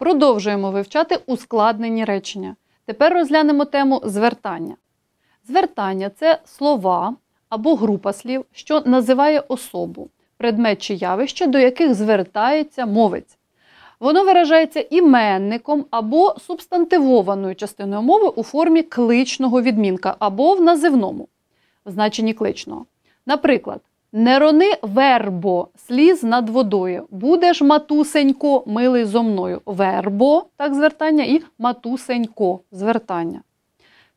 Продовжуємо вивчати ускладнені речення. Тепер розглянемо тему звертання. Звертання це слова або група слів, що називає особу, предмет чи явище, до яких звертається мовець. Воно виражається іменником або субстантивованою частиною мови у формі кличного відмінка або в називному, в значенні кличного. Наприклад, не рони вербо, сліз над водою. Будеш, матусенько, милий зо мною. Вербо, так звертання, і матусенько звертання.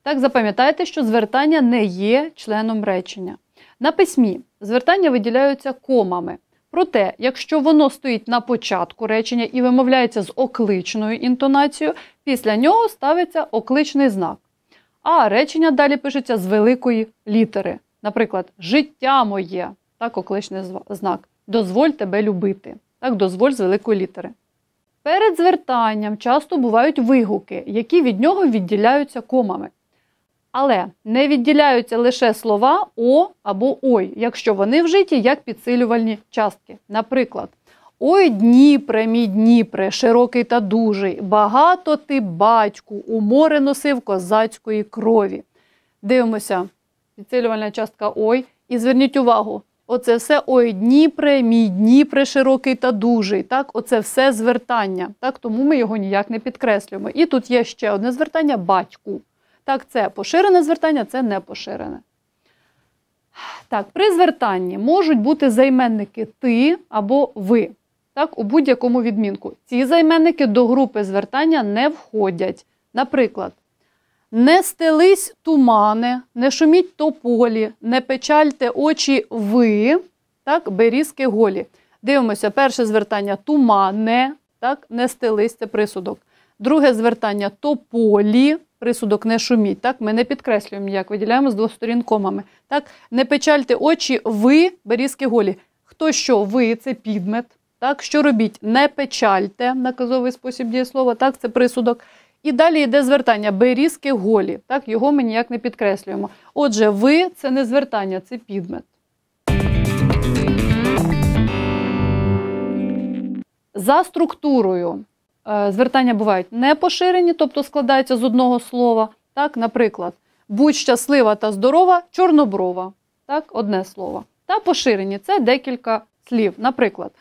Так, запам'ятайте, що звертання не є членом речення. На письмі звертання виділяються комами. Проте, якщо воно стоїть на початку речення і вимовляється з окличною інтонацією, після нього ставиться окличний знак. А речення далі пишеться з великої літери. Наприклад, життя моє так окличний знак. Дозволь тебе любити. Так, дозволь з великої літери. Перед звертанням часто бувають вигуки, які від нього відділяються комами. Але не відділяються лише слова О або Ой, якщо вони вжиті як підсилювальні частки. Наприклад, Ой, Дніпре, мій Дніпре, широкий та дужий, багато ти батьку, у море носив козацької крові. Дивимося, підсилювальна частка Ой. І зверніть увагу, Оце все ой, Дніпре, мій Дніпре широкий та дужий. Так, оце все звертання. Так, тому ми його ніяк не підкреслюємо. І тут є ще одне звертання батьку. Так, це поширене звертання, це не поширене. Так, при звертанні можуть бути займенники ти або ви. Так, у будь-якому відмінку. Ці займенники до групи звертання не входять. Наприклад, не стелись тумани, не шуміть тополі, не печальте очі ви, так, берізки голі. Дивимося, перше звертання тумане, так, не стелись це присудок. Друге звертання тополі, присудок не шуміть. Так, Ми не підкреслюємо ніяк, виділяємо з двох сторін комами. Так, Не печальте очі, ви, берізки голі. Хто що ви це підмет. Так, Що робіть? Не печальте, наказовий спосіб дієслова, так, це присудок. І далі йде звертання берізки голі. Так, його ми ніяк не підкреслюємо. Отже, ви це не звертання, це підмет. За структурою е, звертання бувають не поширені, тобто складаються з одного слова. Так, Наприклад, будь щаслива та здорова, чорноброва. Так, одне слово. Та поширені це декілька слів. Наприклад.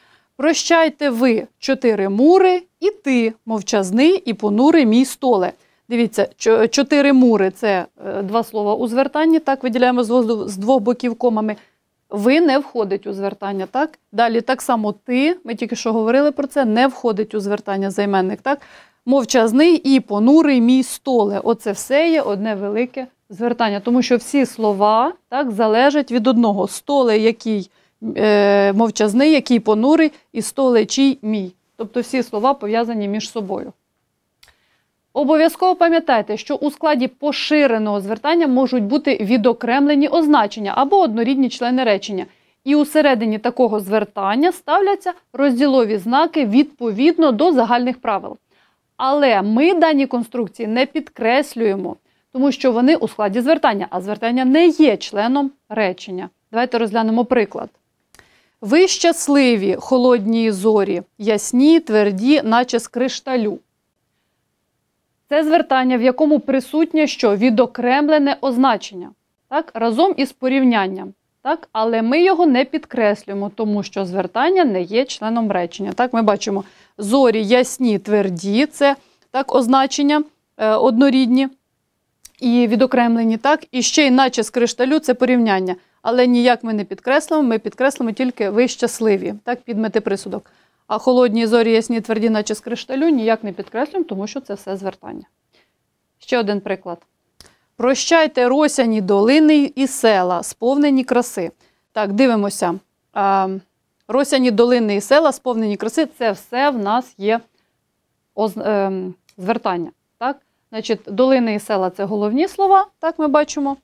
Прощайте ви чотири мури, і ти, мовчазний і понурий мій столе. Дивіться, чотири мури це е, два слова у звертанні, так виділяємо з двох боків комами. Ви не входить у звертання, так? Далі так само ти, ми тільки що говорили про це, не входить у звертання займенник, так? Мовчазний і понурий мій столе. Оце все є одне велике звертання, тому що всі слова так залежать від одного столе, який. Е, мовчазний, який понурий, і столечий мій. Тобто всі слова пов'язані між собою. Обов'язково пам'ятайте, що у складі поширеного звертання можуть бути відокремлені означення або однорідні члени речення. І у середині такого звертання ставляться розділові знаки відповідно до загальних правил. Але ми дані конструкції не підкреслюємо, тому що вони у складі звертання, а звертання не є членом речення. Давайте розглянемо приклад. Ви щасливі, холодні зорі, ясні, тверді, наче з кришталю. Це звертання, в якому присутнє що відокремлене означення. Так, разом із порівнянням. Так, Але ми його не підкреслюємо, тому що звертання не є членом речення. Так, Ми бачимо зорі ясні, тверді це так, означення е, однорідні і відокремлені. так, І ще, й наче з кришталю це порівняння але ніяк ми не підкреслимо, ми підкреслимо тільки ви щасливі, так, підмети присудок. А холодні зорі ясні тверді, наче з кришталю, ніяк не підкреслюємо, тому що це все звертання. Ще один приклад. Прощайте росяні долини і села, сповнені краси. Так, дивимося. Росяні долини і села, сповнені краси це все в нас є ем, звертання. Так? Значить, Долини і села це головні слова, так ми бачимо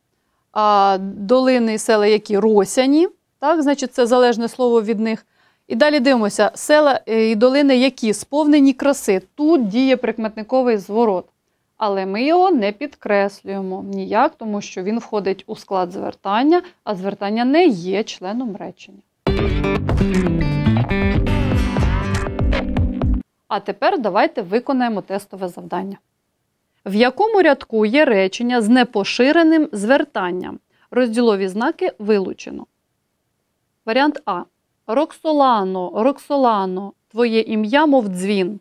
а, долини і села, які росяні, так, значить, це залежне слово від них. І далі дивимося, села е, і долини, які сповнені краси. Тут діє прикметниковий зворот. Але ми його не підкреслюємо ніяк, тому що він входить у склад звертання, а звертання не є членом речення. А тепер давайте виконаємо тестове завдання. В якому рядку є речення з непоширеним звертанням. Розділові знаки вилучено. Варіант А. Роксолано, Роксолано. Твоє ім'я, мов дзвін.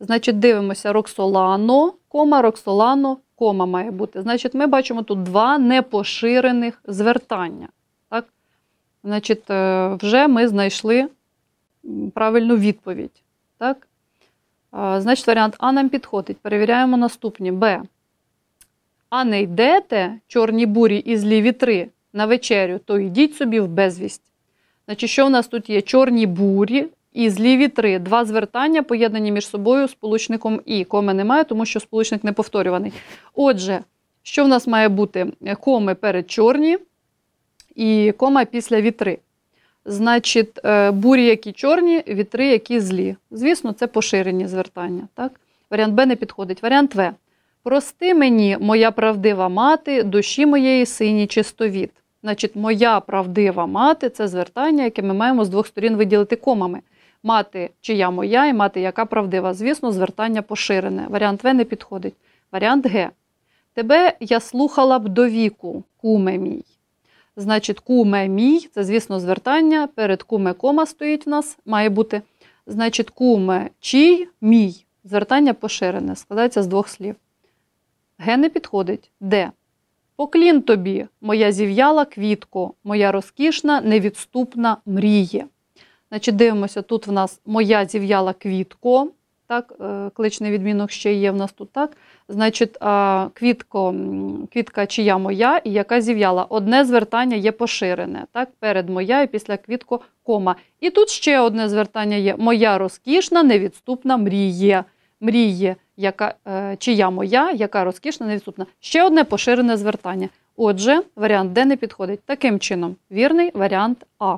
Значить, дивимося Роксолано, кома, Роксолано, кома має бути. Значить, ми бачимо тут два непоширених звертання. Так? Значить, е, вже ми знайшли правильну відповідь. Так? Значить, варіант А нам підходить. Перевіряємо наступні. Б. А не йдете чорні бурі і злі вітри на вечерю, то йдіть собі в безвість. Значить, що в нас тут є? Чорні бурі і злі вітри. Два звертання поєднані між собою сполучником І. Коми немає, тому що сполучник не повторюваний. Отже, що в нас має бути? Коми перед чорні і кома після вітри значить, е, бурі, які чорні, вітри, які злі. Звісно, це поширені звертання. Так? Варіант Б не підходить. Варіант В. Прости мені, моя правдива мати, душі моєї сині чистовіт. Значить, моя правдива мати це звертання, яке ми маємо з двох сторін виділити комами. Мати, чия моя, і мати, яка правдива. Звісно, звертання поширене. Варіант В не підходить. Варіант Г. Тебе я слухала б до віку, куме мій. Значить, куме мій, це, звісно, звертання. Перед куме кома стоїть в нас, має бути. Значить, куме чий мій. Звертання поширене, складається з двох слів. Ге не підходить. Де? Поклін тобі, моя зів'яла квітко, моя розкішна, невідступна мріє. Значить, дивимося, тут в нас моя зів'яла квітко так, е, кличний відмінок ще є в нас тут, так. Значить, квітко, квітка чия моя і яка зів'яла. Одне звертання є поширене, так, перед моя і після квітко кома. І тут ще одне звертання є моя розкішна, невідступна мріє. Мріє, яка, е, чия моя, яка розкішна, невідступна. Ще одне поширене звертання. Отже, варіант Д не підходить. Таким чином, вірний варіант А.